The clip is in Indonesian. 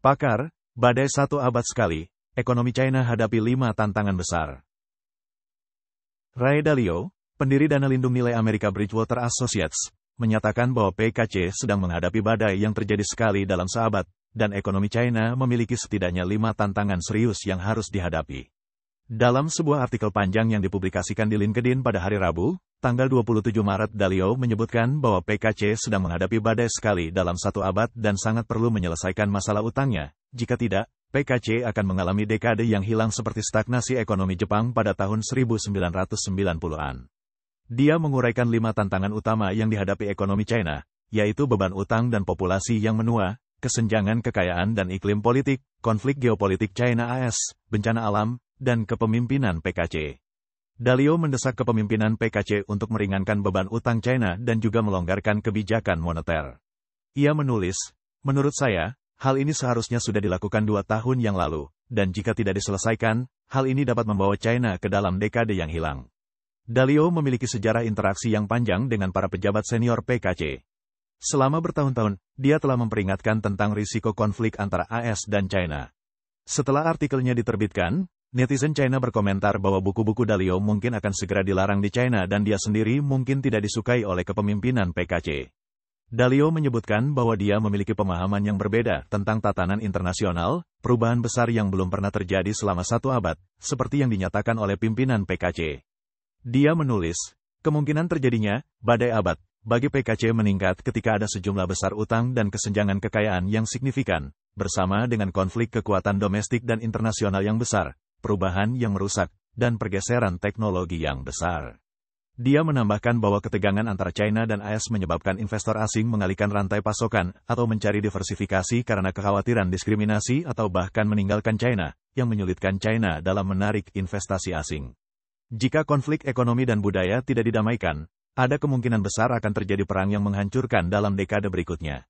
Pakar, badai satu abad sekali, ekonomi China hadapi lima tantangan besar. Ray Dalio, pendiri Dana Lindung Nilai Amerika Bridgewater Associates, menyatakan bahwa PKC sedang menghadapi badai yang terjadi sekali dalam seabad, dan ekonomi China memiliki setidaknya lima tantangan serius yang harus dihadapi. Dalam sebuah artikel panjang yang dipublikasikan di LinkedIn pada hari Rabu, tanggal 27 Maret Dalio menyebutkan bahwa PKC sedang menghadapi badai sekali dalam satu abad dan sangat perlu menyelesaikan masalah utangnya. Jika tidak, PKC akan mengalami dekade yang hilang seperti stagnasi ekonomi Jepang pada tahun 1990-an. Dia menguraikan lima tantangan utama yang dihadapi ekonomi China, yaitu beban utang dan populasi yang menua, kesenjangan kekayaan dan iklim politik, konflik geopolitik China AS, bencana alam, dan kepemimpinan PKC. Dalio mendesak kepemimpinan PKC untuk meringankan beban utang China dan juga melonggarkan kebijakan moneter. Ia menulis, menurut saya, hal ini seharusnya sudah dilakukan dua tahun yang lalu, dan jika tidak diselesaikan, hal ini dapat membawa China ke dalam dekade yang hilang. Dalio memiliki sejarah interaksi yang panjang dengan para pejabat senior PKC. Selama bertahun-tahun, dia telah memperingatkan tentang risiko konflik antara AS dan China. Setelah artikelnya diterbitkan, Netizen China berkomentar bahwa buku-buku Dalio mungkin akan segera dilarang di China dan dia sendiri mungkin tidak disukai oleh kepemimpinan PKC. Dalio menyebutkan bahwa dia memiliki pemahaman yang berbeda tentang tatanan internasional, perubahan besar yang belum pernah terjadi selama satu abad, seperti yang dinyatakan oleh pimpinan PKC. Dia menulis, kemungkinan terjadinya, badai abad, bagi PKC meningkat ketika ada sejumlah besar utang dan kesenjangan kekayaan yang signifikan, bersama dengan konflik kekuatan domestik dan internasional yang besar, perubahan yang merusak, dan pergeseran teknologi yang besar. Dia menambahkan bahwa ketegangan antara China dan AS menyebabkan investor asing mengalihkan rantai pasokan atau mencari diversifikasi karena kekhawatiran diskriminasi atau bahkan meninggalkan China, yang menyulitkan China dalam menarik investasi asing. Jika konflik ekonomi dan budaya tidak didamaikan, ada kemungkinan besar akan terjadi perang yang menghancurkan dalam dekade berikutnya.